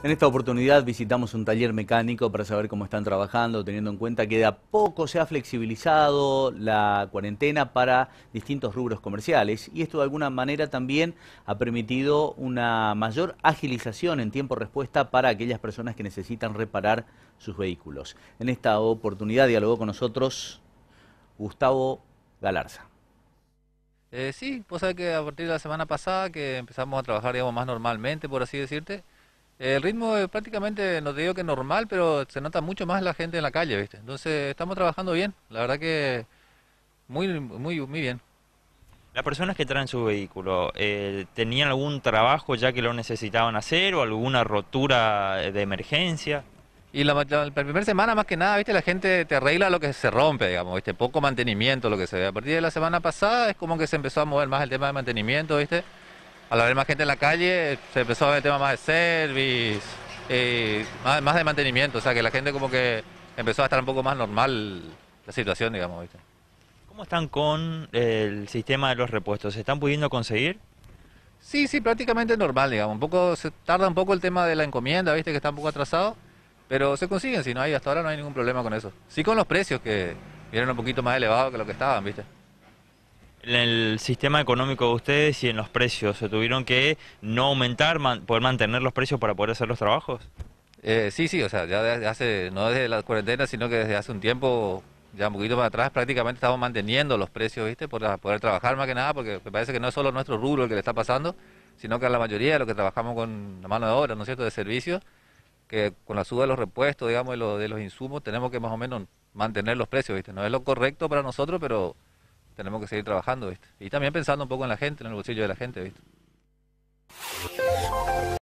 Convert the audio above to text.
En esta oportunidad visitamos un taller mecánico para saber cómo están trabajando, teniendo en cuenta que de a poco se ha flexibilizado la cuarentena para distintos rubros comerciales y esto de alguna manera también ha permitido una mayor agilización en tiempo respuesta para aquellas personas que necesitan reparar sus vehículos. En esta oportunidad dialogó con nosotros Gustavo Galarza. Eh, sí, vos sabés que a partir de la semana pasada que empezamos a trabajar más normalmente, por así decirte, el ritmo es prácticamente, no te digo que normal, pero se nota mucho más la gente en la calle, ¿viste? Entonces estamos trabajando bien, la verdad que muy, muy, muy bien. Las personas que traen su vehículo, eh, ¿tenían algún trabajo ya que lo necesitaban hacer o alguna rotura de emergencia? Y la, la, primera semana más que nada, viste, la gente te arregla lo que se rompe, digamos, viste, poco mantenimiento lo que se ve. A partir de la semana pasada es como que se empezó a mover más el tema de mantenimiento, viste al haber más gente en la calle, se empezó a ver el tema más de service, más, de mantenimiento, o sea que la gente como que empezó a estar un poco más normal la situación, digamos. ¿viste? ¿Cómo están con el sistema de los repuestos? ¿Se están pudiendo conseguir? Sí, sí, prácticamente normal, digamos. Un poco, se tarda un poco el tema de la encomienda, viste que está un poco atrasado, pero se consiguen, si no hay, hasta ahora no hay ningún problema con eso. Sí con los precios que vienen un poquito más elevados que lo que estaban, viste en el sistema económico de ustedes y en los precios? ¿Se tuvieron que no aumentar, poder mantener los precios para poder hacer los trabajos? Eh, sí, sí, o sea, ya desde hace, no desde la cuarentena, sino que desde hace un tiempo, ya un poquito más atrás, prácticamente estamos manteniendo los precios, ¿viste? Para poder trabajar más que nada, porque me parece que no es solo nuestro rubro el que le está pasando, sino que a la mayoría de los que trabajamos con la mano de obra, ¿no es cierto?, de servicios, que con la suba de los repuestos, digamos, los, de los insumos, tenemos que más o menos mantener los precios, ¿viste? No es lo correcto para nosotros, pero tenemos que seguir trabajando, ¿viste? Y también pensando un poco en la gente, en el bolsillo de la gente, ¿viste?